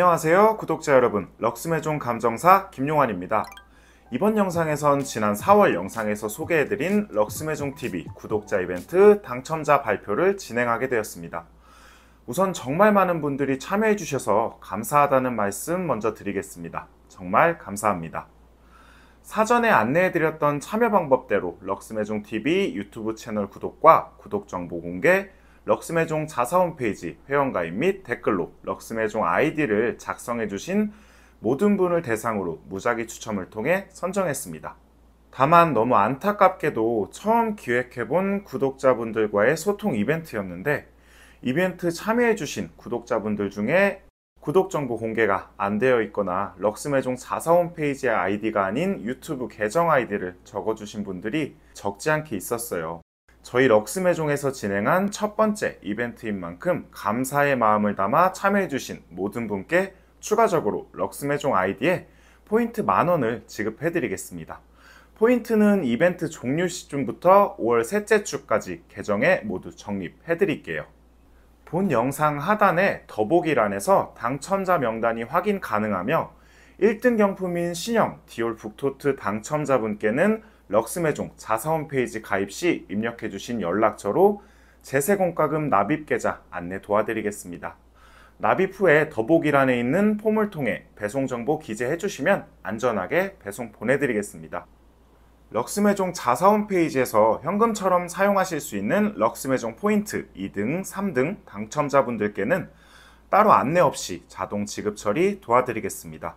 안녕하세요 구독자 여러분 럭스메종 감정사 김용환입니다 이번 영상에선 지난 4월 영상에서 소개해드린 럭스메종TV 구독자 이벤트 당첨자 발표를 진행하게 되었습니다 우선 정말 많은 분들이 참여해주셔서 감사하다는 말씀 먼저 드리겠습니다 정말 감사합니다 사전에 안내해드렸던 참여 방법대로 럭스메종TV 유튜브 채널 구독과 구독 정보 공개 럭스메종 자사 홈페이지 회원가입 및 댓글로 럭스메종 아이디를 작성해주신 모든 분을 대상으로 무작위 추첨을 통해 선정했습니다. 다만 너무 안타깝게도 처음 기획해본 구독자분들과의 소통 이벤트였는데 이벤트 참여해주신 구독자분들 중에 구독 정보 공개가 안 되어 있거나 럭스메종 자사 홈페이지의 아이디가 아닌 유튜브 계정 아이디를 적어주신 분들이 적지 않게 있었어요. 저희 럭스메종에서 진행한 첫 번째 이벤트인 만큼 감사의 마음을 담아 참여해주신 모든 분께 추가적으로 럭스메종 아이디에 포인트 만원을 지급해드리겠습니다. 포인트는 이벤트 종료 시쯤부터 5월 셋째 주까지 계정에 모두 적립해드릴게요. 본 영상 하단에 더보기란에서 당첨자 명단이 확인 가능하며 1등 경품인 신형 디올 북토트 당첨자분께는 럭스메종 자사원 페이지 가입 시 입력해 주신 연락처로 제세공과금 납입 계좌 안내 도와드리겠습니다. 납입 후에 더보기란에 있는 폼을 통해 배송 정보 기재해 주시면 안전하게 배송 보내드리겠습니다. 럭스메종 자사원 페이지에서 현금처럼 사용하실 수 있는 럭스메종 포인트 2등, 3등 당첨자분들께는 따로 안내 없이 자동 지급 처리 도와드리겠습니다.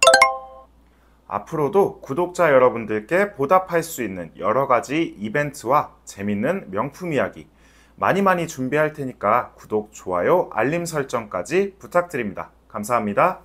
앞으로도 구독자 여러분들께 보답할 수 있는 여러 가지 이벤트와 재밌는 명품 이야기 많이 많이 준비할 테니까 구독, 좋아요, 알림 설정까지 부탁드립니다. 감사합니다.